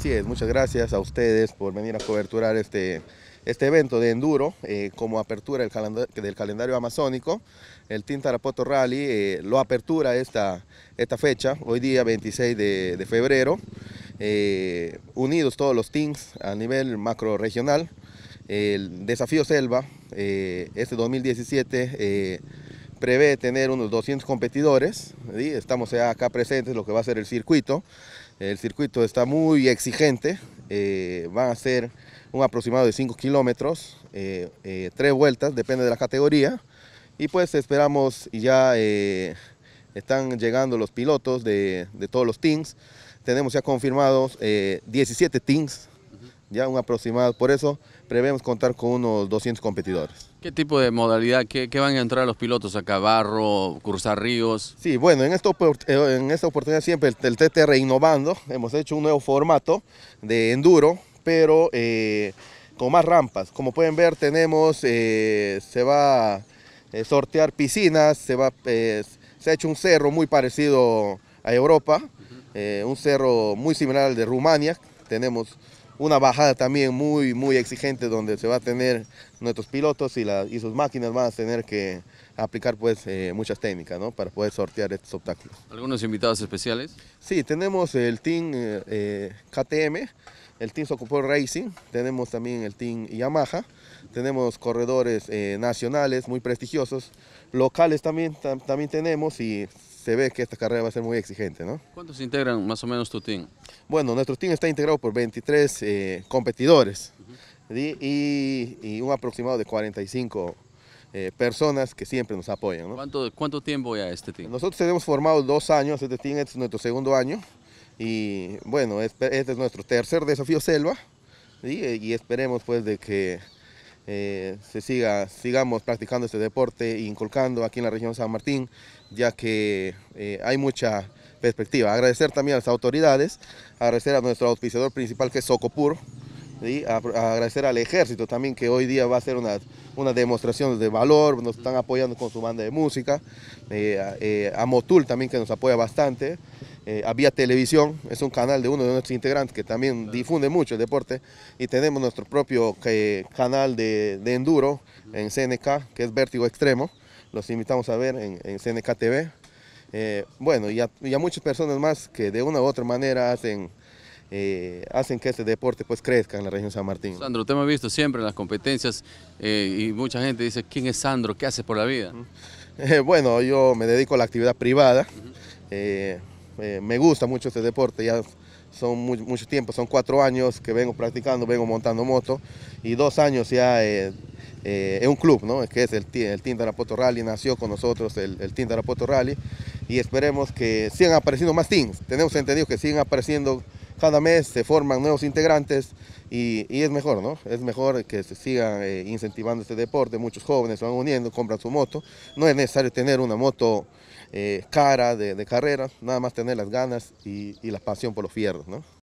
Así es, muchas gracias a ustedes por venir a coberturar este, este evento de enduro eh, como apertura del, calendario amazónico. El Team Tarapoto Rally eh, lo apertura esta, esta fecha, hoy día 26 de, febrero. Eh, unidos todos los teams a nivel macro regional. El desafío Selva, este 2017 prevé tener unos 200 competidores. Estamos acá presentes, lo que va a ser el circuito. El circuito está muy exigente, eh, van a ser un aproximado de 5 kilómetros, 3 eh, eh, tres vueltas, depende de la categoría. Y pues esperamos, y ya están llegando los pilotos de, todos los teams. Tenemos ya confirmados 17 teams ya un aproximado. Por eso prevemos contar con unos 200 competidores. ¿Qué tipo de modalidad, qué, van a entrar los pilotos ¿A ¿Barro, cruzar ríos? Sí, bueno, en esta, eh, oportunidad siempre el, TTR innovando, hemos hecho un nuevo formato de enduro, pero eh, con más rampas. Como pueden ver, tenemos, eh, se va a sortear piscinas, se, va, se ha hecho un cerro muy parecido a Europa, un cerro muy similar al de Rumania, tenemos una bajada también muy, muy exigente donde se va a tener nuestros pilotos y, y sus máquinas van a tener que aplicar pues eh, muchas técnicas para poder sortear estos obstáculos. ¿Algunos invitados especiales? Sí, tenemos el team eh, eh, KTM, el Team el Racing, tenemos también el Team Yamaha, tenemos corredores eh, nacionales muy prestigiosos, locales también, también tenemos y se ve que esta carrera va a ser muy exigente. ¿no? ¿Cuántos integran más o menos tu team? Bueno, nuestro team está integrado por 23 eh, competidores y, un aproximado de 45 eh, personas que siempre nos apoyan. ¿Cuánto, tiempo ya este team? Nosotros tenemos formado dos años, este team es nuestro segundo año. Y bueno, este es nuestro tercer desafío selva eh, y, esperemos pues de que eh, se siga, sigamos practicando este deporte e inculcando aquí en la región San Martín, ya que eh, hay mucha perspectiva. Agradecer también a las autoridades, agradecer a nuestro auspiciador principal que es Socopur, y agradecer al ejército también que hoy día va a hacer una una demostración de valor, nos están apoyando con su banda de música, eh, eh, a Motul también que nos apoya bastante, eh, a Vía Televisión, es un canal de uno de nuestros integrantes que también difunde mucho el deporte y tenemos nuestro propio canal de, enduro en CNK que es Vértigo Extremo, los invitamos a ver en, CNK TV. bueno, y y a muchas personas más que de una u otra manera hacen eh, hacen que este deporte pues crezca en la región San Martín. Sandro, te hemos visto siempre en las competencias eh, y mucha gente dice, ¿quién es Sandro? ¿Qué haces por la vida? Eh, bueno, yo me dedico a la actividad privada, me gusta mucho este deporte, ya son muchos mucho tiempo, son cuatro años que vengo practicando, vengo montando moto y dos años ya en un club, ¿no? que es el, el Team Rally, nació con nosotros el, el Team Rally y esperemos que sigan apareciendo más teams. Tenemos entendido que siguen apareciendo cada mes se forman nuevos integrantes y, es mejor, ¿no? Es mejor que se siga eh, incentivando este deporte, muchos jóvenes se van uniendo, compran su moto, no es necesario tener una moto eh, cara de, carrera, nada más tener las ganas y, la pasión por los fierros, ¿no?